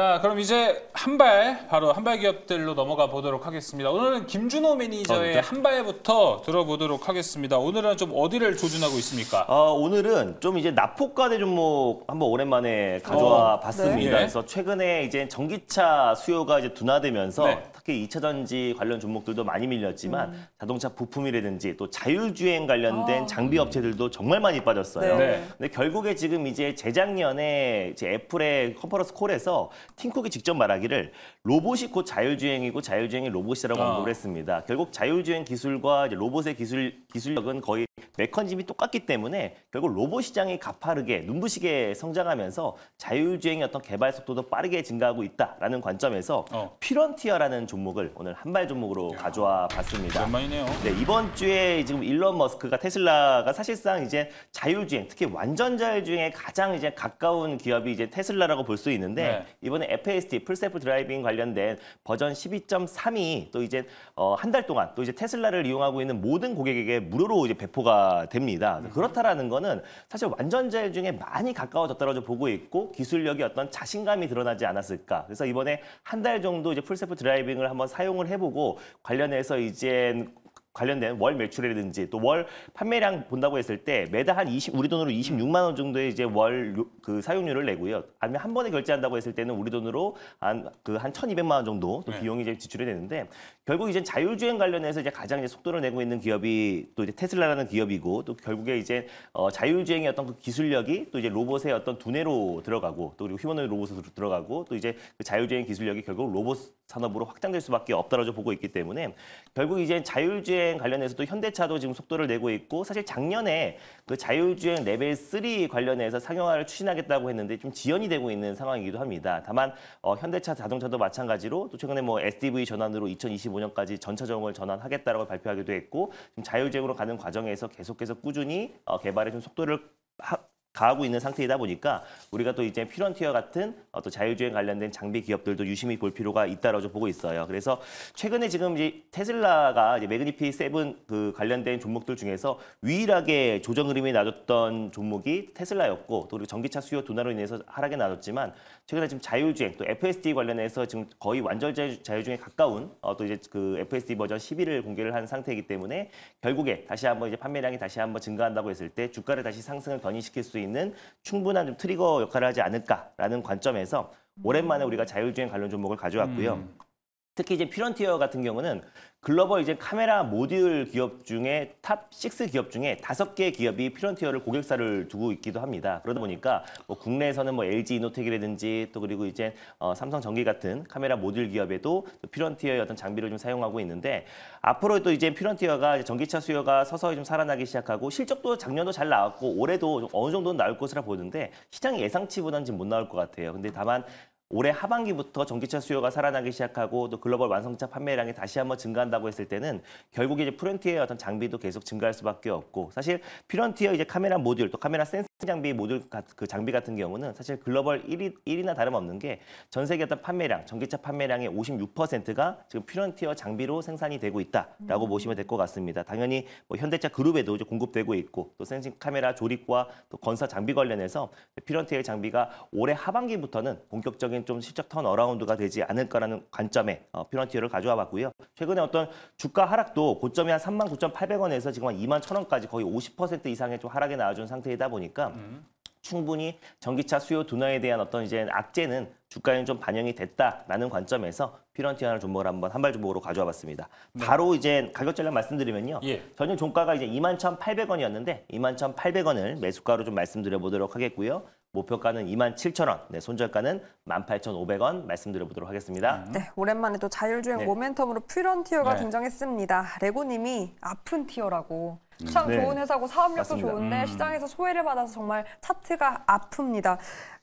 자, 그럼 이제 한발 바로 한 발 기업들로 넘어가 보도록 하겠습니다. 오늘은 김준호 매니저의 한발부터 들어보도록 하겠습니다. 오늘은 좀 어디를 조준하고 있습니까? 어, 오늘은 좀 이제 납폭가대 종목 한번 오랜만에 가져와 어, 네. 봤습니다. 네. 그래서 최근에 이제 전기차 수요가 이제 둔화되면서 네. 특히 2차 전지 관련 종목들도 많이 밀렸지만 음. 자동차 부품이라든지 또 자율주행 관련된 아. 장비 업체들도 정말 많이 빠졌어요. 네. 근데 결국에 지금 이제 재작년에 이제 애플의 컨퍼런스 콜에서 팀쿡이 직접 말하기 얘기를 로봇이 곧 자율주행이고 자율주행이 로봇이라고 공부를 아. 했습니다. 결국 자율주행 기술과 로봇의 기술, 기술력은 거의 메커니즘이 똑같기 때문에 결국 로봇 시장이 가파르게 눈부시게 성장하면서 자율주행의 어떤 개발 속도도 빠르게 증가하고 있다라는 관점에서 어. 피런티어라는 종목을 오늘 한 발 종목으로 야. 가져와 봤습니다. 오랜만이네요. 네, 이번 주에 지금 일론 머스크가 테슬라가 사실상 이제 자율주행, 특히 완전 자율주행에 가장 이제 가까운 기업이 이제 테슬라라고 볼 수 있는데 네. 이번에 FST, 풀세프 드라이빙 관련된 버전 12.3이 또 이제 어, 한달 동안 또 이제 테슬라를 이용하고 있는 모든 고객에게 무료로 이제 배포가 됩니다. 음. 그렇다라는 거는 사실 완전자율 중에 많이 가까워졌다고 라 보고 있고 기술력이 어떤 자신감이 드러나지 않았을까. 그래서 이번에 한 달 정도 이제 풀세프 드라이빙을 한번 사용을 해보고 관련해서 이제 관련된 월 매출이라든지 또 월 판매량 본다고 했을 때 매달 한 20, 우리 돈으로 26만 원 정도의 이제 월 그 사용료를 내고요. 아니면 한 번에 결제한다고 했을 때는 우리 돈으로 한 그한 그 1,200만 원 정도 또 네. 비용이 이제 지출이 되는데 결국 이제 자율주행 관련해서 이제 가장 이제 속도를 내고 있는 기업이 또 이제 테슬라라는 기업이고 또 결국에 이제 어 자율주행의 어떤 그 기술력이 또 이제 로봇의 어떤 두뇌로 들어가고 또 그리고 휴머노 로봇으로 들어가고 또 이제 그 자율주행 기술력이 결국 로봇 산업으로 확장될 수밖에 없다라고 보고 있기 때문에 결국 이제 자율주행 자율주행 관련해서도 현대차도 지금 속도를 내고 있고 사실 작년에 그 자율주행 레벨 3 관련해서 상용화를 추진하겠다고 했는데 좀 지연이 되고 있는 상황이기도 합니다. 다만 어, 현대차 자동차도 마찬가지로 또 최근에 뭐 SDV 전환으로 2025년까지 전차종을 전환하겠다라고 발표하기도 했고 지금 자율주행으로 가는 과정에서 계속해서 꾸준히 어, 개발에 좀 속도를 하, 가하고 있는 상태이다 보니까 우리가 또 이제 피런티어 같은 어떤 자율주행 관련된 장비 기업들도 유심히 볼 필요가 있다라고 보고 있어요. 그래서 최근에 지금 이제 테슬라가 이제 매그니피 세븐 그 관련된 종목들 중에서 유일하게 조정 흐름이 나줬던 종목이 테슬라였고 또 우리 전기차 수요 둔화로 인해서 하락이 나졌지만 최근에 지금 자율주행 또 FSD 관련해서 지금 거의 완전 자율주행에 가까운 어, 또 이제 그 FSD 버전 11을 공개를 한 상태이기 때문에 결국에 다시 한번 이제 판매량이 다시 한번 증가한다고 했을 때 주가를 다시 상승을 견인시킬 수 있는 있는 충분한 좀 트리거 역할을 하지 않을까라는 관점에서 오랜만에 우리가 자율주행 관련 종목을 가져왔고요. 음. 특히 이제 피런티어 같은 경우는 글로벌 이제 카메라 모듈 기업 중에 탑 6 기업 중에 다섯 개 기업이 피런티어를 고객사를 두고 있기도 합니다. 그러다 보니까 뭐 국내에서는 뭐 LG 이노텍이라든지 또 그리고 이제 어, 삼성전기 같은 카메라 모듈 기업에도 피런티어의 어떤 장비를 좀 사용하고 있는데 앞으로 또 이제 피런티어가 전기차 수요가 서서히 좀 살아나기 시작하고 실적도 작년도 잘 나왔고 올해도 어느 정도는 나올 것으로 보는데 시장 예상치보다는 지금 못 나올 것 같아요. 근데 다만 올해 하반기부터 전기차 수요가 살아나기 시작하고 또 글로벌 완성차 판매량이 다시 한번 증가한다고 했을 때는 결국 이제 프론티어의 어떤 장비도 계속 증가할 수밖에 없고 사실 프론티어 이제 카메라 모듈 또 카메라 센서 장비 모듈 그 장비 같은 경우는 사실 글로벌 1위, 1위나 다름없는 게 전 세계 어떤 판매량, 전기차 판매량의 56%가 지금 퓨런티어 장비로 생산이 되고 있다라고 음. 보시면 될 것 같습니다. 당연히 뭐 현대차 그룹에도 공급되고 있고 또 센싱 카메라 조립과 또 건설 장비 관련해서 퓨런티어의 장비가 올해 하반기부터는 본격적인 좀 실적 턴어라운드가 되지 않을까라는 관점에 어, 퓨런티어를 가져와 봤고요. 최근에 어떤 주가 하락도 고점이 한 39,800원에서 지금 한 2만 1,000원까지 거의 50% 이상의 좀하락이 나와준 상태이다 보니까 충분히 전기차 수요 둔화에 대한 어떤 이제 악재는 주가에는 좀 반영이 됐다라는 관점에서 피런티아를 종목을 한번 한발 종목으로 가져와 봤습니다. 네. 바로 이제 가격 전략 말씀드리면요. 예. 전일 종가가 이제 21,800원이었는데 21,800원을 매수가로 좀 말씀드려 보도록 하겠고요. 목표가는 27,000원, 네, 손절가는 18,500원 말씀드려보도록 하겠습니다. 음. 네, 오랜만에 또 자율주행 네. 모멘텀으로 퓨런티어가 네. 등장했습니다. 레고님이 아픈 티어라고 참 음. 네. 좋은 회사고 사업력도 좋습니다. 좋은데 음. 시장에서 소외를 받아서 정말 차트가 아픕니다.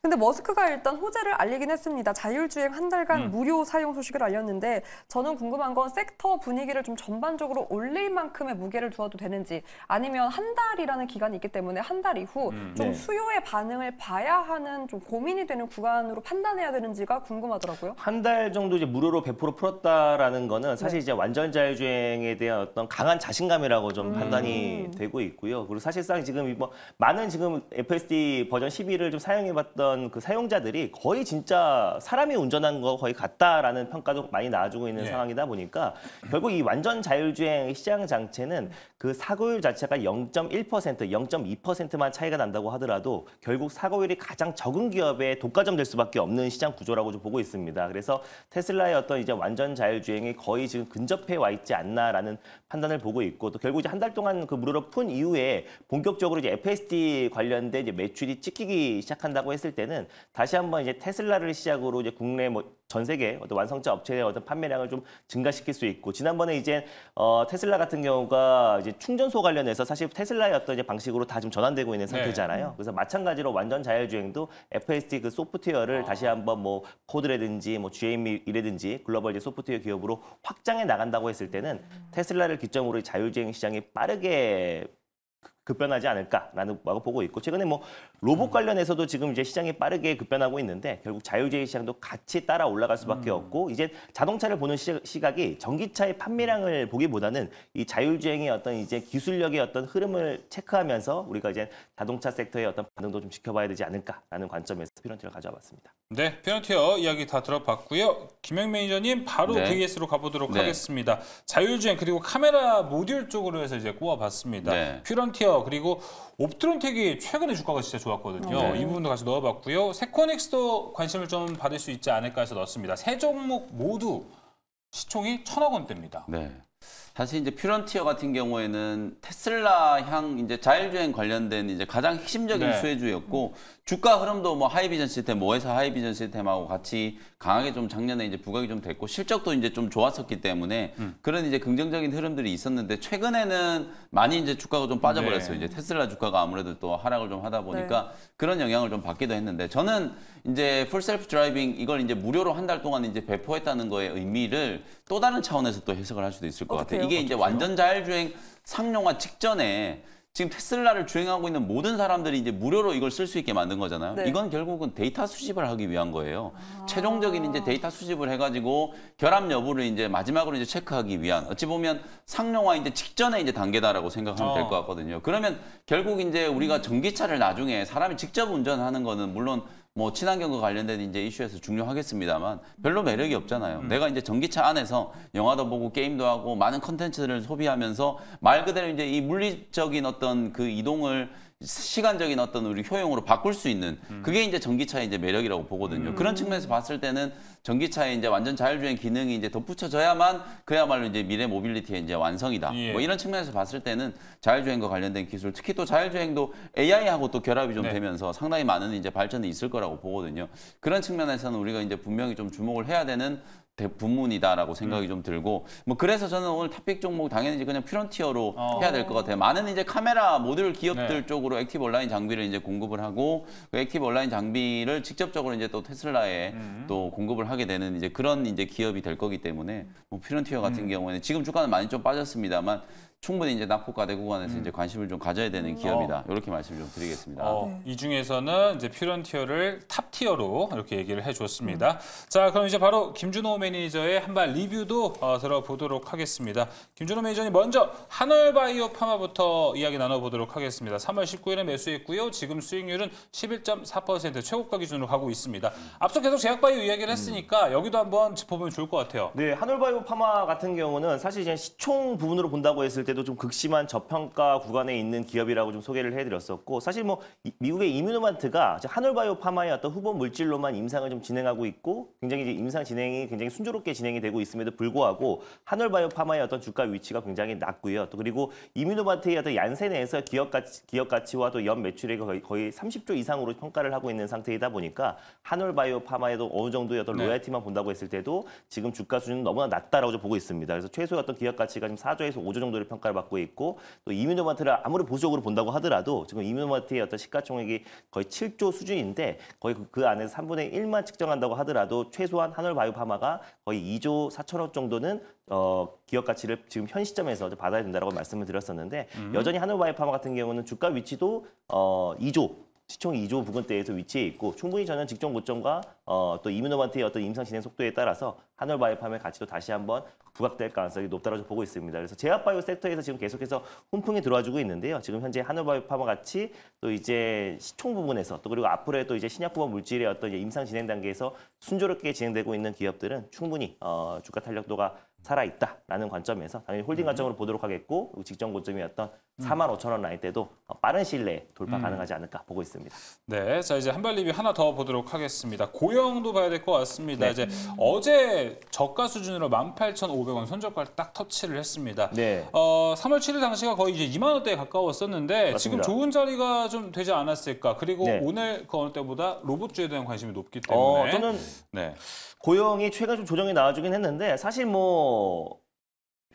근데 머스크가 일단 호재를 알리긴 했습니다. 자율주행 한 달간 음. 무료 사용 소식을 알렸는데 저는 궁금한 건 섹터 분위기를 좀 전반적으로 올릴 만큼의 무게를 두어도 되는지 아니면 한 달이라는 기간이 있기 때문에 한 달 이후 음. 좀 네. 수요의 반응을 봐야 하는 좀 고민이 되는 구간으로 판단해야 되는지가 궁금하더라고요. 한 달 정도 이제 무료로 100% 풀었다라는 거는 사실 네. 이제 완전 자율주행에 대한 어떤 강한 자신감이라고 좀 음. 판단이 되고 있고요. 그리고 사실상 지금 뭐 많은 지금 FSD 버전 11을 좀 사용해봤던 운전그 사용자들이 거의 진짜 사람이 운전한 거 거의 같다라는 평가도 많이 나와주고 있는 네. 상황이다 보니까 결국 이 완전 자율주행 시장 장치는 그 사고율 자체가 0.1%, 0.2%만 차이가 난다고 하더라도 결국 사고율이 가장 적은 기업에 독과점될 수밖에 없는 시장 구조라고 좀 보고 있습니다. 그래서 테슬라의 어떤 이제 완전 자율주행이 거의 지금 근접해 와 있지 않나라는 판단을 보고 있고 또 결국 이제 한 달 동안 그 무료로 푼 이후에 본격적으로 이제 FSD 관련된 이제 매출이 찍히기 시작한다고 했을 때는 다시 한번 이제 테슬라를 시작으로 이제 국내 뭐 전 세계 어떤 완성차 업체의 어떤 판매량을 좀 증가시킬 수 있고 지난번에 이제 어 테슬라 같은 경우가 이제 충전소 관련해서 사실 테슬라의 어떤 이제 방식으로 다 좀 전환되고 있는 네. 상태잖아요. 네. 그래서 마찬가지로 완전 자율주행도 FSD 그 소프트웨어를 아. 다시 한번 뭐 코드라든지 뭐 GM이라든지 글로벌 이제 소프트웨어 기업으로 확장해 나간다고 했을 때는 음. 테슬라를 기점으로 자율주행 시장이 빠르게 급변하지 않을까라는 라고 보고 있고 최근에 뭐 로봇 음. 관련해서도 지금 이제 시장이 빠르게 급변하고 있는데 결국 자율주행 시장도 같이 따라 올라갈 수밖에 음. 없고 이제 자동차를 보는 시각이 전기차의 판매량을 보기보다는 이 자율주행의 어떤 이제 기술력의 어떤 흐름을 체크하면서 우리가 이제 자동차 섹터의 어떤 반응도 좀 지켜봐야 되지 않을까라는 관점에서 피런티어를 가져와봤습니다. 네, 피런티어 이야기 다 들어봤고요. 김영 매니저님 바로 네. VS로 가보도록 네. 하겠습니다. 자율주행 그리고 카메라 모듈 쪽으로 해서 이제 꼬아봤습니다. 네. 피런티어 그리고 옵트론텍이 최근에 주가가 진짜 좋았거든요. 네. 이 부분도 같이 넣어봤고요. 세코닉스도 관심을 좀 받을 수 있지 않을까 해서 넣었습니다. 세 종목 모두 시총이 천억 원대입니다. 네. 사실 이제 퓨런티어 같은 경우에는 테슬라 향 이제 자율주행 관련된 이제 가장 핵심적인 네. 수혜주였고 주가 흐름도 뭐 하이비전 시스템 모회사 뭐 하이비전 시스템하고 같이 강하게 좀 작년에 이제 부각이 좀 됐고 실적도 이제 좀 좋았었기 때문에 음. 그런 이제 긍정적인 흐름들이 있었는데 최근에는 많이 이제 주가가 좀 빠져버렸어요. 네. 이제 테슬라 주가가 아무래도 또 하락을 좀 하다 보니까 네. 그런 영향을 좀 받기도 했는데 저는 이제 풀셀프 드라이빙 이걸 이제 무료로 한 달 동안 이제 배포했다는 거의 의미를 또 다른 차원에서 또 해석을 할 수도 있을 것 어떡해요? 같아요. 이게 어떡해요? 이제 어, 그렇죠. 완전 자율주행 상용화 직전에 지금 테슬라를 주행하고 있는 모든 사람들이 이제 무료로 이걸 쓸 수 있게 만든 거잖아요. 네. 이건 결국은 데이터 수집을 하기 위한 거예요. 아. 최종적인 이제 데이터 수집을 해가지고 결합 여부를 이제 마지막으로 이제 체크하기 위한 어찌 보면 상용화 이제 직전의 이제 단계다라고 생각하면 어. 될것 같거든요. 그러면 결국 이제 우리가 전기차를 나중에 사람이 직접 운전하는 거는 물론 뭐 친환경과 관련된 이제 이슈에서 중요하겠습니다만 별로 매력이 없잖아요. 음. 내가 이제 전기차 안에서 영화도 보고 게임도 하고 많은 컨텐츠를 소비하면서 말 그대로 이제 이 물리적인 어떤 그 이동을 시간적인 어떤 우리 효용으로 바꿀 수 있는 그게 이제 전기차의 이제 매력이라고 보거든요. 음. 그런 측면에서 봤을 때는 전기차의 이제 완전 자율주행 기능이 이제 덧붙여져야만 그야말로 이제 미래 모빌리티의 이제 완성이다. 예. 뭐 이런 측면에서 봤을 때는 자율주행과 관련된 기술, 특히 또 자율주행도 AI하고 또 결합이 좀 네. 되면서 상당히 많은 이제 발전이 있을 거라고 보거든요. 그런 측면에서는 우리가 이제 분명히 좀 주목을 해야 되는 대 부문이다라고 생각이 음. 좀 들고 뭐 그래서 저는 오늘 탑픽 종목 당연히 그냥 퓨런티어로 어. 해야 될 것 같아요. 많은 이제 카메라 모듈 기업들 네. 쪽으로 액티브 온라인 장비를 이제 공급을 하고 그 액티브 온라인 장비를 직접적으로 이제 또 테슬라에 음. 또 공급을 하게 되는 이제 그런 이제 기업이 될 거기 때문에 뭐 퓨런티어 같은 음. 경우에는 지금 주가는 많이 좀 빠졌습니다만 충분히 이제 낙폭과 대구간에서 음. 이제 관심을 좀 가져야 되는 기업이다. 어. 이렇게 말씀을 좀 드리겠습니다. 어, 네. 이 중에서는 이제 퓨런티어를 탑 티어로 이렇게 얘기를 해줬습니다 음. 자, 그럼 이제 바로 김준호 매니저의 한발 리뷰도 어, 들어보도록 하겠습니다. 김준호 매니저님 먼저 한월바이오 파마부터 이야기 나눠보도록 하겠습니다. 3월 19일에 매수했고요. 지금 수익률은 11.4% 최고가 기준으로 가고 있습니다. 앞서 계속 제약바이오 이야기를 했으니까 음. 여기도 한번 짚어보면 좋을 것 같아요. 네, 한월바이오 파마 같은 경우는 사실 이제 시총 부분으로 본다고 했을 때도 좀 극심한 저평가 구간에 있는 기업이라고 좀 소개를 해드렸었고 사실 뭐 미국의 이뮤노만트가 한올바이오 파마의 어떤 후보 물질로만 임상을 좀 진행하고 있고 굉장히 이제 임상 진행이 굉장히 순조롭게 진행이 되고 있음에도 불구하고 한올바이오 파마의 어떤 주가 위치가 굉장히 낮고요. 또 그리고 이뮤노마트의 어떤 얀센 내에서 기업 가치 기업 가치와 또연 매출액이 거의, 거의 30조 이상으로 평가를 하고 있는 상태이다 보니까 한올바이오 파마에도 어느 정도의 어떤 네. 로얄티만 본다고 했을 때도 지금 주가 수준은 너무나 낮다라고 보고 있습니다. 그래서 최소 어떤 기업 가치가 지금 4조에서 5조 정도를 평 평가를 받고 있고 또 이민노마트를 아무리 보수적으로 본다고 하더라도 지금 이민노마트의 어떤 시가총액이 거의 7조 수준인데 거의 그, 그 안에서 3분의 1만 측정한다고 하더라도 최소한 한올바이오파마가 거의 2조 4천억 정도는 어, 기업 가치를 지금 현 시점에서 받아야 된다고 말씀을 드렸었는데 음. 여전히 한올바이오파마 같은 경우는 주가 위치도 어, 2조 시총 2조 부근대에서 위치해 있고 충분히 저는 직전 고점과 어, 또 이민호반트의 어떤 임상 진행 속도에 따라서 하늘 바이오팜의 가치도 다시 한번 부각될 가능성이 높다고 보고 있습니다. 그래서 제약바이오 섹터에서 지금 계속해서 훈풍이 들어와주고 있는데요. 지금 현재 하늘 바이오팜과 같이 또 이제 시총 부분에서 또 그리고 앞으로의 또 이제 신약 부분 물질의 어떤 임상 진행 단계에서 순조롭게 진행되고 있는 기업들은 충분히 어, 주가 탄력도가 살아있다라는 관점에서 당연히 홀딩 음. 관점으로 보도록 하겠고 직전 고점이었던 4만 음. 5천 원라인때도 어, 빠른 시일 내에 돌파 음. 가능하지 않을까 보고 있습니다. 네, 자 이제 한 발 리뷰 하나 더 보도록 하겠습니다. 고영도 봐야 될 것 같습니다. 네. 이제 어제 저가 수준으로 18,500원 손저가를 딱 터치를 했습니다. 네. 어, 3월 7일 당시가 거의 이제 2만 원대에 가까웠었는데 맞습니다. 지금 좋은 자리가 좀 되지 않았을까? 그리고 네. 오늘 그 어느 때보다 로봇주에 대한 관심이 높기 어, 때문에 어, 저는 네. 고영이 최근 좀 조정이 나와주긴 했는데 사실 뭐も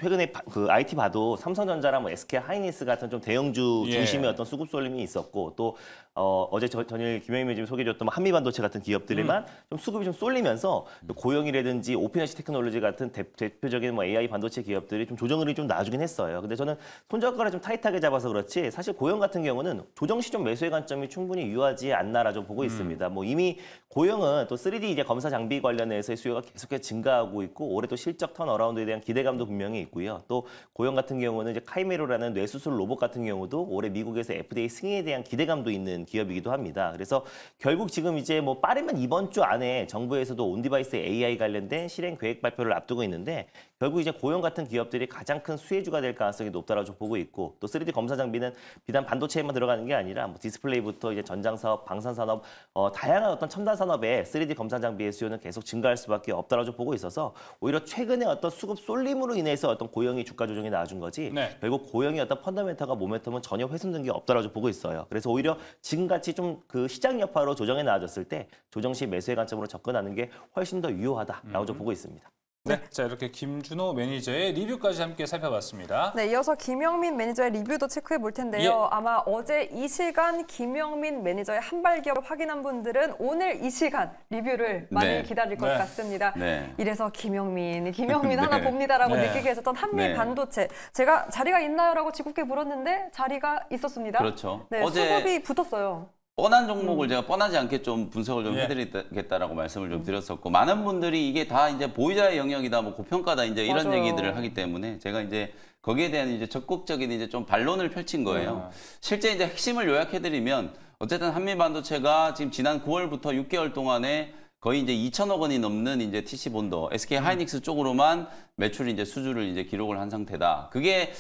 최근에 그 IT 봐도 삼성전자랑뭐 SK 하이닉스 같은 좀 대형주 예. 중심의 예. 어떤 수급 쏠림이 있었고 또 어, 어제 저, 전일 김영희 매님 소개해줬던 뭐 한미반도체 같은 기업들에만 음. 좀 수급이 좀 쏠리면서 고영이라든지 오피너시 테크놀로지 같은 대, 대표적인 뭐 AI 반도체 기업들이 좀조정을좀 나아지긴 했어요. 근데 저는 손절가를 좀 타이트하게 잡아서 그렇지 사실 고영 같은 경우는 조정 시점 매수의 관점이 충분히 유효하지 않나라 좀 보고 음. 있습니다. 뭐 이미 고영은 또 3D 이제 검사 장비 관련해서의 수요가 계속해서 증가하고 있고 올해 또 실적 턴어라운드에 대한 기대감도 분명히 있고 있고요. 또 고형 같은 경우는 이제 카이메로라는 뇌수술 로봇 같은 경우도 올해 미국에서 FDA 승인에 대한 기대감도 있는 기업이기도 합니다. 그래서 결국 지금 이제 뭐 빠르면 이번 주 안에 정부에서도 온디바이스 AI 관련된 실행 계획 발표를 앞두고 있는데 결국 이제 고용 같은 기업들이 가장 큰 수혜주가 될 가능성이 높다라고 보고 있고 또 3D 검사 장비는 비단 반도체에만 들어가는 게 아니라 뭐 디스플레이부터 이제 전장 사업, 방산 산업 어, 다양한 어떤 첨단 산업에 3D 검사 장비의 수요는 계속 증가할 수밖에 없다라고 보고 있어서 오히려 최근에 어떤 수급 쏠림으로 인해서 어떤 고용이 주가 조정이 나아준 거지 네. 결국 고용이 어떤 펀더멘터가 모멘텀은 전혀 훼손된 게 없다라고 보고 있어요. 그래서 오히려 지금같이 좀 그 시장 여파로 조정이 나아졌을 때 조정 시 매수의 관점으로 접근하는 게 훨씬 더 유효하다라고 음. 보고 있습니다. 네. 네. 자 이렇게 김준호 매니저의 리뷰까지 함께 살펴봤습니다. 네, 이어서 김영민 매니저의 리뷰도 체크해 볼 텐데요. 예. 아마 어제 이 시간 김영민 매니저의 한발 기업 확인한 분들은 오늘 이 시간 리뷰를 많이 네. 기다릴 것 네. 같습니다. 네. 이래서 김영민, 김영민 하나 네. 봅니다라고 느끼게 했었던 한미 반도체. 제가 자리가 있나요라고 지국게 물었는데 자리가 있었습니다. 그렇죠. 네, 어제... 수급이 붙었어요. 뻔한 종목을 음. 제가 뻔하지 않게 좀 분석을 좀 예. 해드리겠다라고 말씀을 좀 드렸었고 많은 분들이 이게 다 이제 보유자의 영역이다 뭐 고평가다 이제 이런 맞아요. 얘기들을 하기 때문에 제가 이제 거기에 대한 이제 적극적인 이제 좀 반론을 펼친 거예요. 예. 실제 이제 핵심을 요약해드리면 어쨌든 한미 반도체가 지금 지난 9월부터 6개월 동안에 거의 이제 2천억 원이 넘는 이제 TC 본더, SK 하이닉스 음. 쪽으로만 매출 이제 수주를 이제 기록을 한 상태다. 그게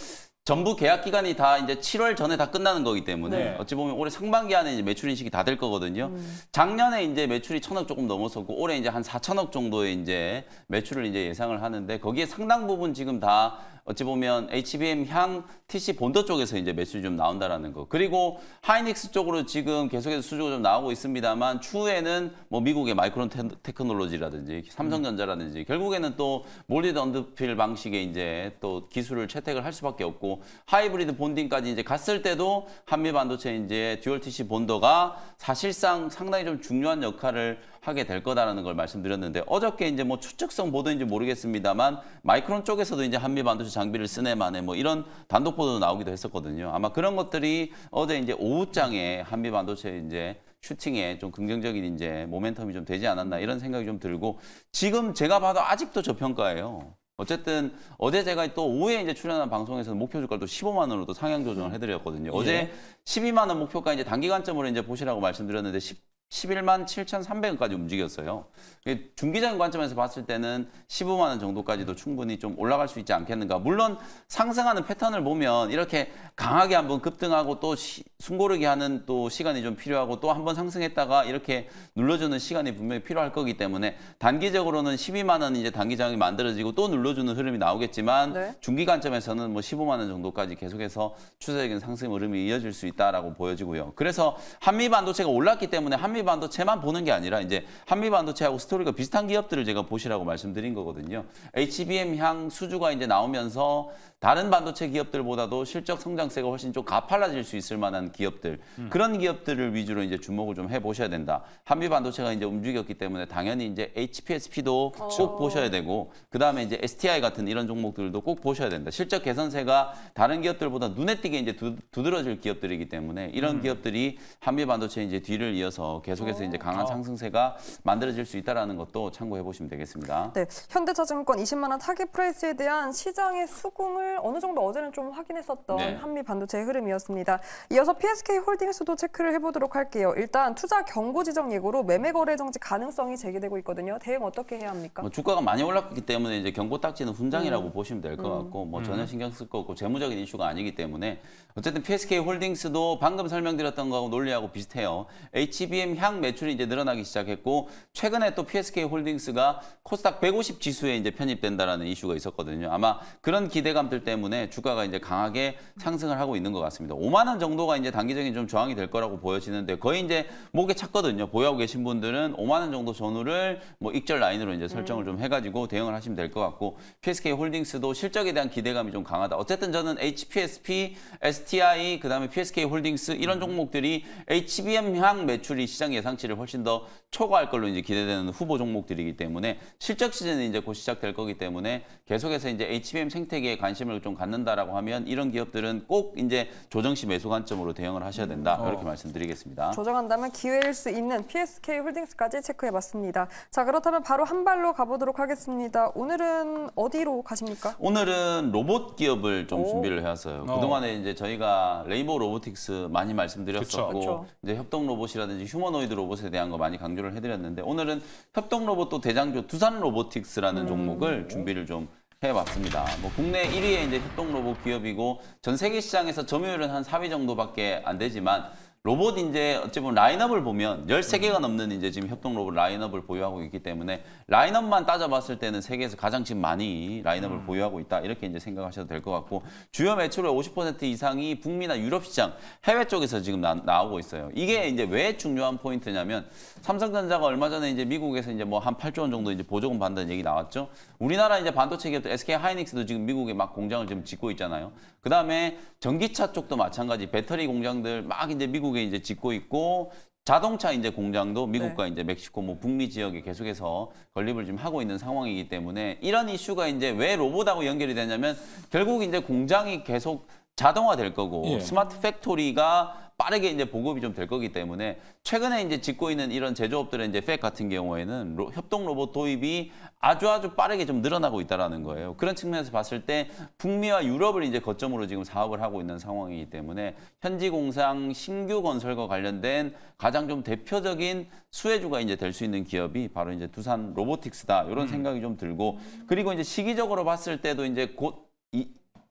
전부 계약 기간이 다 이제 7월 전에 다 끝나는 거기 때문에 네. 어찌 보면 올해 상반기 안에 이제 매출 인식이 다 될 거거든요. 음. 작년에 이제 매출이 천억 조금 넘었었고 올해 이제 한 4천억 정도의 이제 매출을 이제 예상을 하는데 거기에 상당 부분 지금 다 어찌 보면 HBM 향 TC 본더 쪽에서 이제 매출이 좀 나온다라는 거. 그리고 하이닉스 쪽으로 지금 계속해서 수주가 좀 나오고 있습니다만 추후에는 뭐 미국의 마이크론 테크놀로지라든지 삼성전자라든지 결국에는 또 몰리드 언드필 방식의 이제 또 기술을 채택을 할 수밖에 없고 하이브리드 본딩까지 이제 갔을 때도 한미 반도체 이제 듀얼 TC 본더가 사실상 상당히 좀 중요한 역할을 하게 될 거다라는 걸 말씀드렸는데 어저께 이제 뭐 추측성 보도인지 모르겠습니다만 마이크론 쪽에서도 이제 한미 반도체 장비를 쓰네 만에 뭐 이런 단독 보도 나오기도 했었거든요. 아마 그런 것들이 어제 이제 오후장에 한미 반도체 이제 슈팅에 좀 긍정적인 이제 모멘텀이 좀 되지 않았나 이런 생각이 좀 들고 지금 제가 봐도 아직도 저평가예요. 어쨌든 어제 제가 또 오후에 이제 출연한 방송에서는 목표 주가를 또 15만 원으로 또 상향 조정을 해드렸거든요. 어제 12만 예. 원 목표가 이제 단기관점으로 이제 보시라고 말씀드렸는데 10. 11만 7,300원까지 움직였어요. 그 중기적인 관점에서 봤을 때는 15만 원 정도까지도 충분히 좀 올라갈 수 있지 않겠는가. 물론 상승하는 패턴을 보면 이렇게 강하게 한번 급등하고 또 숨고르게 하는 또 시간이 좀 필요하고 또 한번 상승했다가 이렇게 눌러주는 시간이 분명히 필요할 거기 때문에 단기적으로는 12만 원 이제 단기장이 만들어지고 또 눌러주는 흐름이 나오겠지만 네. 중기 관점에서는 뭐 15만 원 정도까지 계속해서 추세적인 상승 흐름이 이어질 수 있다라고 보여지고요. 그래서 한미 반도체가 올랐기 때문에 한미 한미 반도체만 보는 게 아니라 이제 한미 반도체하고 스토리가 비슷한 기업들을 제가 보시라고 말씀드린 거거든요. HBM 향 수주가 이제 나오면서 다른 반도체 기업들보다도 실적 성장세가 훨씬 좀 가팔라질 수 있을 만한 기업들 음. 그런 기업들을 위주로 이제 주목을 좀 해보셔야 된다. 한미 반도체가 이제 움직였기 때문에 당연히 이제 HPSP도 그쵸. 꼭 보셔야 되고 그 다음에 이제 STI 같은 이런 종목들도 꼭 보셔야 된다. 실적 개선세가 다른 기업들보다 눈에 띄게 이제 두, 두드러질 기업들이기 때문에 이런 음. 기업들이 한미 반도체 이제 뒤를 이어서 계속해서 오. 이제 어, 강한 그렇죠. 상승세가 만들어질 수 있다라는 것도 참고해 보시면 되겠습니다. 네, 현대차증권 20만 원 타겟 프라이스에 대한 시장의 수긍을 오늘 어느 정도 어제는 좀 확인했었던 네. 한미 반도체 흐름이었습니다. 이어서 PSK 홀딩스도 체크를 해보도록 할게요. 일단 투자 경고 지정 예고로 매매 거래 정지 가능성이 제기되고 있거든요. 대응 어떻게 해야 합니까? 뭐 주가가 많이 올랐기 때문에 이제 경고 딱지는 훈장이라고 음. 보시면 될것 음. 같고 뭐 전혀 음. 신경 쓸 거 없고 재무적인 이슈가 아니기 때문에 어쨌든 PSK 홀딩스도 방금 설명드렸던 거하고 논리하고 비슷해요. HBM 향 매출이 이제 늘어나기 시작했고 최근에 또 PSK 홀딩스가 코스닥 150 지수에 이제 편입된다라는 이슈가 있었거든요. 아마 그런 기대감들 때문에 주가가 이제 강하게 상승을 하고 있는 것 같습니다. 5만 원 정도가 이제 단기적인 좀 저항이 될 거라고 보여지는데 거의 이제 목에 찼거든요. 보유하고 계신 분들은 5만 원 정도 전후를 뭐 익절 라인으로 이제 설정을 음. 좀 해가지고 대응을 하시면 될 것 같고 PSK 홀딩스도 실적에 대한 기대감이 좀 강하다. 어쨌든 저는 HPSP, STI, 그다음에 PSK 홀딩스 이런 음. 종목들이 HBM 향 매출이 시장 예상치를 훨씬 더 초과할 걸로 이제 기대되는 후보 종목들이기 때문에 실적 시즌이 이제 곧 시작될 거기 때문에 계속해서 이제 HBM 생태계에 관심 관심을 좀 갖는다라고 하면 이런 기업들은 꼭 이제 조정시 매수 관점으로 대응을 하셔야 된다. 음. 이렇게 어. 말씀드리겠습니다. 조정한다면 기회일 수 있는 PSK 홀딩스까지 체크해봤습니다. 자 그렇다면 바로 한 발로 가보도록 하겠습니다. 오늘은 어디로 가십니까? 오늘은 로봇 기업을 좀 오. 준비를 해왔어요. 어. 그동안에 이제 저희가 레이보 로보틱스 많이 말씀드렸었고 그쵸. 이제 협동 로봇이라든지 휴머노이드 로봇에 대한 거 많이 강조를 해드렸는데 오늘은 협동 로봇 도 대장주 두산 로보틱스라는 음. 종목을 준비를 좀 해봤습니다뭐 국내 1위의 이제 협동 로봇 기업이고 전 세계 시장에서 점유율은 한 4위 정도밖에 안 되지만 로봇 이제 어찌 보면 라인업을 보면 13개가 넘는 이제 지금 협동 로봇 라인업을 보유하고 있기 때문에 라인업만 따져봤을 때는 세계에서 가장 지금 많이 라인업을 음. 보유하고 있다. 이렇게 이제 생각하셔도 될 것 같고 주요 매출의 50% 이상이 북미나 유럽 시장, 해외 쪽에서 지금 나, 나오고 있어요. 이게 이제 왜 중요한 포인트냐면 삼성전자가 얼마 전에 이제 미국에서 이제 뭐 한 8조 원 정도 이제 보조금 받는 얘기 나왔죠. 우리나라 이제 반도체 기업도 SK 하이닉스도 지금 미국에 막 공장을 지금 짓고 있잖아요. 그다음에 전기차 쪽도 마찬가지 배터리 공장들 막 이제 미국 미국에 이제 짓고 있고 자동차 이제 공장도 네. 미국과 네. 이제 멕시코 뭐 북미 지역에 계속해서 건립을 지금 하고 있는 상황이기 때문에 이런 이슈가 이제 왜 로봇하고 연결이 되냐면 결국 이제 공장이 계속 자동화될 거고 예. 스마트 팩토리가 빠르게 이제 보급이 좀 될 거기 때문에 최근에 이제 짓고 있는 이런 제조업들의 이제 팩 같은 경우에는 로, 협동 로봇 도입이 아주 아주 빠르게 좀 늘어나고 있다라는 거예요. 그런 측면에서 봤을 때 북미와 유럽을 이제 거점으로 지금 사업을 하고 있는 상황이기 때문에 현지 공상 신규 건설과 관련된 가장 좀 대표적인 수혜주가 이제 될 수 있는 기업이 바로 이제 두산 로보틱스다 이런 음. 생각이 좀 들고 그리고 이제 시기적으로 봤을 때도 이제 곧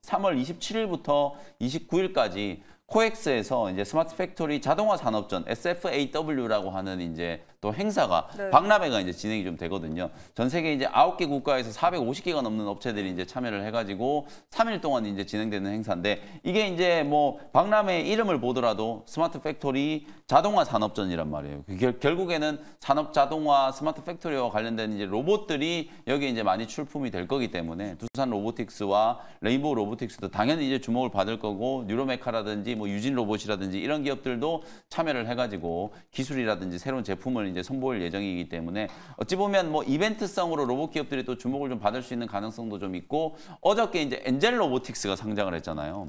3월 27일부터 29일까지 코엑스에서 이제 스마트 팩토리 자동화 산업전 SFAW라고 하는 이제 또 행사가 네. 박람회가 이제 진행이 좀 되거든요. 전 세계 이제 아홉 개 국가에서 450개가 넘는 업체들이 이제 참여를 해가지고 3일 동안 이제 진행되는 행사인데 이게 이제 뭐 박람회 이름을 보더라도 스마트 팩토리 자동화 산업전이란 말이에요. 그 결, 결국에는 산업 자동화 스마트 팩토리와 관련된 이제 로봇들이 여기 이제 많이 출품이 될 거기 때문에 두산 로보틱스와 레인보우 로보틱스도 당연히 이제 주목을 받을 거고 뉴로메카라든지 뭐 유진 로봇이라든지 이런 기업들도 참여를 해가지고 기술이라든지 새로운 제품을 이제 선보일 예정이기 때문에 어찌 보면 뭐 이벤트성으로 로봇 기업들이 또 주목을 좀 받을 수 있는 가능성도 좀 있고 어저께 이제 엔젤 로보틱스가 상장을 했잖아요.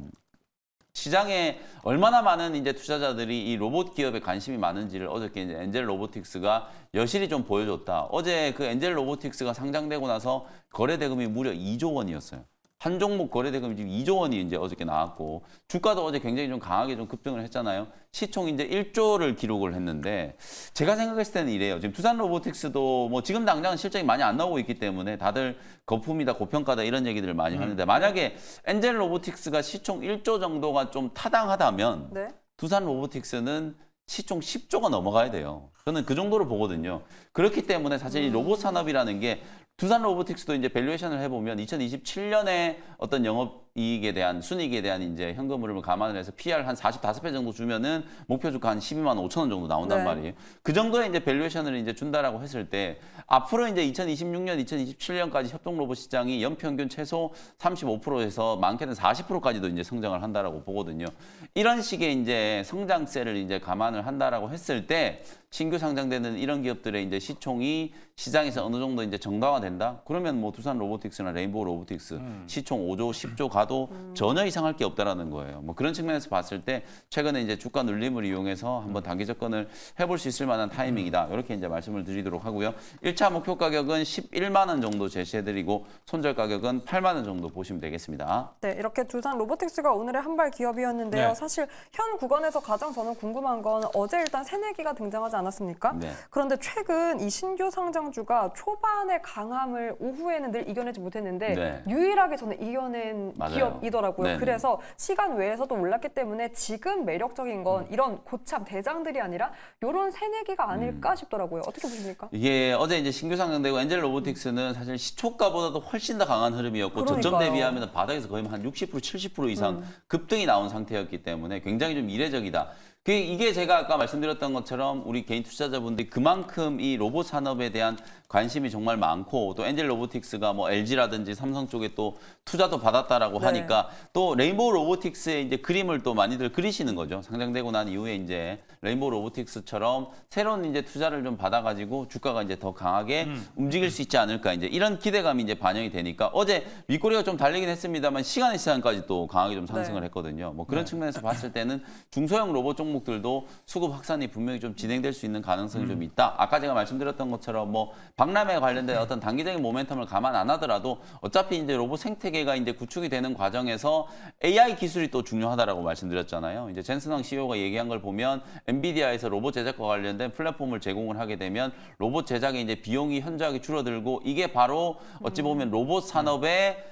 시장에 얼마나 많은 이제 투자자들이 이 로봇 기업에 관심이 많은지를 어저께 이제 엔젤 로보틱스가 여실히 좀 보여줬다. 어제 그 엔젤 로보틱스가 상장되고 나서 거래 대금이 무려 2조 원이었어요. 한 종목 거래대금이 지금 2조 원이 이제 어저께 나왔고 주가도 어제 굉장히 좀 강하게 좀 급등을 했잖아요. 시총 이제 1조를 기록을 했는데 제가 생각했을 때는 이래요. 지금 두산 로보틱스도 뭐 지금 당장은 실적이 많이 안 나오고 있기 때문에 다들 거품이다 고평가다 이런 얘기들을 많이 음. 하는데 만약에 엔젤 로보틱스가 시총 1조 정도가 좀 타당하다면 네? 두산 로보틱스는 시총 10조가 넘어가야 돼요. 저는 그 정도로 보거든요. 그렇기 때문에 사실 이 음. 로봇 산업이라는 게 두산 로보틱스도 이제 밸류에이션을 해보면 2027년에 어떤 영업 이익에 대한 순이익에 대한 이제 현금 흐름을 감안을 해서 PR 한 45배 정도 주면은 목표 주가 한 12만 5천 원 정도 나온단 네. 말이에요. 그 정도의 이제 밸류에이션을 이제 준다라고 했을 때 앞으로 이제 2026년, 2027년까지 협동 로봇 시장이 연평균 최소 35%에서 많게는 40%까지도 이제 성장을 한다라고 보거든요. 이런 식의 이제 성장세를 이제 감안을 한다라고 했을 때 신규 상장되는 이런 기업들의 이제 시총이 시장에서 어느 정도 이제 정당화된다? 그러면 뭐 두산 로보틱스나 레인보우 로보틱스 음. 시총 5조, 10조 가도 음. 전혀 이상할 게 없다라는 거예요. 뭐 그런 측면에서 봤을 때 최근에 이제 주가 눌림을 이용해서 한번 음. 단기 접근을 해볼 수 있을 만한 타이밍이다. 음. 이렇게 이제 말씀을 드리도록 하고요. 1차 목표 가격은 11만 원 정도 제시해드리고 손절 가격은 8만 원 정도 보시면 되겠습니다. 네, 이렇게 두산 로보틱스가 오늘의 한발 기업이었는데요. 네. 사실 현 구간에서 가장 저는 궁금한 건 어제 일단 새내기가 등장하지 않았습니까? 네. 그런데 최근 이 신규 상장 선수가 초반에 강함을 오후에는 늘 이겨내지 못했는데 네. 유일하게 저는 이겨낸 맞아요. 기업이더라고요. 네네. 그래서 시간 외에서도 올랐기 때문에 지금 매력적인 건 음. 이런 고참 대장들이 아니라 이런 새내기가 아닐까 음. 싶더라고요. 어떻게 보십니까? 이게 어제 이제 신규 상장되고 엔젤 로보틱스는 사실 시초가보다도 훨씬 더 강한 흐름이었고 그러니까요. 저점 대비하면 바닥에서 거의 한 60% 70% 이상 음. 급등이 나온 상태였기 때문에 굉장히 좀 이례적이다. 그 이게 제가 아까 말씀드렸던 것처럼 우리 개인 투자자분들이 그만큼 이 로봇 산업에 대한 관심이 정말 많고 또 엔젤 로보틱스가 뭐 LG라든지 삼성 쪽에 또 투자도 받았다라고 네. 하니까 또 레인보우 로보틱스의 이제 그림을 또 많이들 그리시는 거죠. 상장되고 난 이후에 이제 레인보우 로보틱스처럼 새로운 이제 투자를 좀 받아가지고 주가가 이제 더 강하게 음. 움직일 수 있지 않을까 이제 이런 기대감이 이제 반영이 되니까 어제 윗꼬리가 좀 달리긴 했습니다만 시간의 시간까지 또 강하게 좀 상승을 네. 했거든요. 뭐 그런 네. 측면에서 봤을 때는 중소형 로봇 쪽 종목들도 수급 확산이 분명히 좀 진행될 수 있는 가능성이 음. 좀 있다. 아까 제가 말씀드렸던 것처럼 뭐 박람회 관련된 어떤 단기적인 모멘텀을 감안 안 하더라도 어차피 이제 로봇 생태계가 이제 구축이 되는 과정에서 AI 기술이 또 중요하다라고 말씀드렸잖아요. 이제 젠슨왕 CEO가 얘기한 걸 보면 엔비디아에서 로봇 제작과 관련된 플랫폼을 제공을 하게 되면 로봇 제작의 이제 비용이 현저하게 줄어들고 이게 바로 어찌 보면 로봇 산업의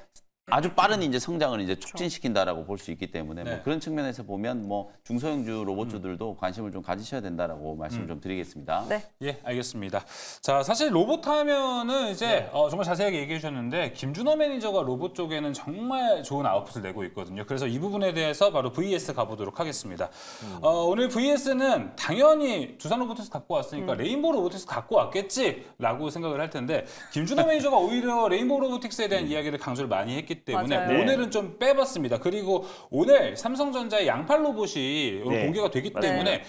아주 네. 빠른 이제 성장을 이제 그렇죠. 촉진시킨다라고 볼 수 있기 때문에 뭐 네. 뭐 그런 측면에서 보면 뭐 중소형주 로봇주들도 음. 관심을 좀 가지셔야 된다라고 말씀을 음. 좀 드리겠습니다. 네. 예, 알겠습니다. 자, 사실 로봇 하면은 이제 네. 어, 정말 자세하게 얘기해 주셨는데 김준호 매니저가 로봇 쪽에는 정말 좋은 아웃풋을 내고 있거든요. 그래서 이 부분에 대해서 바로 VS 가보도록 하겠습니다. 음. 어, 오늘 VS는 당연히 두산 로보틱스 갖고 왔으니까 음. 레인보우 로보틱스 갖고 왔겠지라고 생각을 할 텐데 김준호 매니저가 오히려 레인보우 로보틱스에 대한 음. 이야기를 강조를 많이 했기 때문에 맞아요. 오늘은 좀 빼봤습니다. 그리고 오늘 삼성전자의 양팔 로봇이 네. 공개가 되기 때문에 맞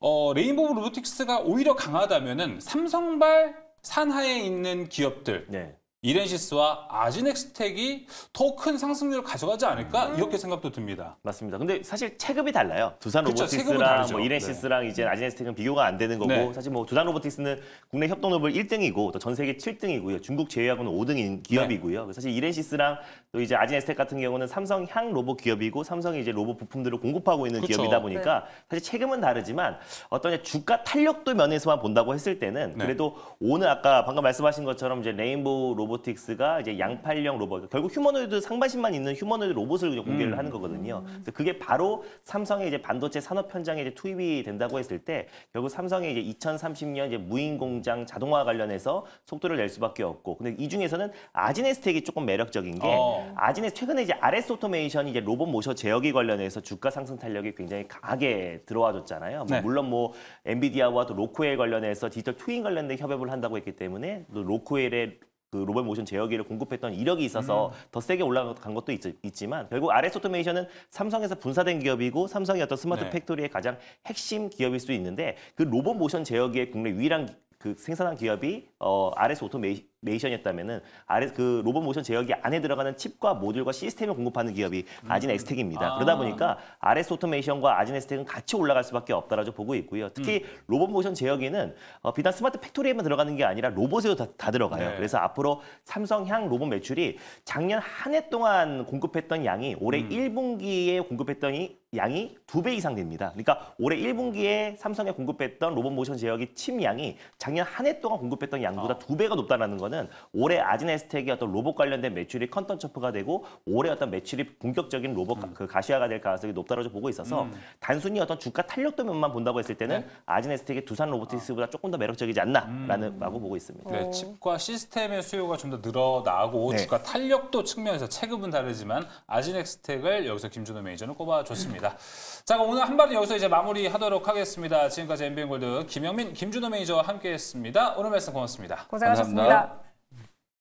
어, 레인보우 로보틱스가 오히려 강하다면은 삼성발 산하에 있는 기업들 네. 이렌시스와 아지넥스텍이 더 큰 상승률을 가져가지 않을까 음. 이렇게 생각도 듭니다. 맞습니다. 근데 사실 체급이 달라요. 두산 로보틱스랑 뭐 이렌시스랑 네. 이제 아지넥스텍은 비교가 안 되는 거고 네. 사실 뭐 두산 로보틱스는 국내 협동업을 1등이고 또 전 세계 7등이고요. 중국 제외하고는 5등인 기업이고요. 네. 사실 이렌시스랑 또 이제 아지넥스텍 같은 경우는 삼성 향 로봇 기업이고 삼성이 이제 로봇 부품들을 공급하고 있는 그쵸. 기업이다 보니까 네. 사실 체급은 다르지만 어떤 주가 탄력도 면에서만 본다고 했을 때는 네. 그래도 오늘 아까 방금 말씀하신 것처럼 이제 레인보우 로봇 로보틱스가 이제 양팔형 로봇, 결국 휴머노이드 상반신만 있는 휴머노이드 로봇을 그냥 공개를 음. 하는 거거든요. 그래서 그게 바로 삼성의 이제 반도체 산업 현장에 이제 투입이 된다고 했을 때 결국 삼성의 이제 2030년 이제 무인 공장 자동화 관련해서 속도를 낼 수밖에 없고, 근데 이 중에서는 아지네스텍이 조금 매력적인 게 어. 아지네 최근에 이제 RS 오토메이션이 제 로봇 모셔 제어기 관련해서 주가 상승 탄력이 굉장히 강하게 들어와줬잖아요. 뭐 네. 물론 뭐 엔비디아와 또 로코엘 관련해서 디지털 트윈 관련된 협업을 한다고 했기 때문에 또 로코엘의 그 로봇 모션 제어기를 공급했던 이력이 있어서 음. 더 세게 올라간 것도 있, 지만 결국 RS 오토메이션은 삼성에서 분사된 기업이고 삼성의 어떤 스마트 네. 팩토리의 가장 핵심 기업일 수 있는데 그 로봇 모션 제어기의 국내 유일한 그 생산한 기업이 어, RS 오토메이 션 메이션이었다면은 아래 그 로봇 모션 제어기 안에 들어가는 칩과 모듈과 시스템을 공급하는 기업이 음. 아진 엑스텍입니다. 아. 그러다 보니까 RS 오토메이션과 아진 엑스텍은 같이 올라갈 수밖에 없다라고 보고 있고요. 특히 음. 로봇 모션 제어기는 어, 비단 스마트 팩토리에만 들어가는 게 아니라 로봇에도 다, 다 들어가요. 네. 그래서 앞으로 삼성향 로봇 매출이 작년 한 해 동안 공급했던 양이 올해 음. 1분기에 공급했던 양이 두 배 이상 됩니다. 그러니까 올해 1분기에 삼성에 공급했던 로봇 모션 제어기 칩 양이 작년 한 해 동안 공급했던 양보다 아. 두 배가 높다는 라 거는 거는 올해 아지네스텍이 어떤 로봇 관련된 매출이 컨턴처프가 되고 올해 어떤 매출이 본격적인 로봇 음. 그 가시화가 될 가능성이 높다고 보고 있어서 음. 단순히 어떤 주가 탄력도 면만 본다고 했을 때는 네. 아지네스텍의 두산 로보틱스보다 아. 조금 더 매력적이지 않나라는 음. 라고 보고 있습니다. 네, 칩과 시스템의 수요가 좀 더 늘어나고 네. 주가 탄력도 측면에서 체급은 다르지만 아지네스텍을 여기서 김준호 매니저는 꼽아줬습니다. 음. 자, 오늘 한발은 여기서 이제 마무리하도록 하겠습니다. 지금까지 MBN 골드 김영민, 김준호 매니저와 함께했습니다. 오늘 말씀 고맙습니다. 고생하셨습니다 감사합니다.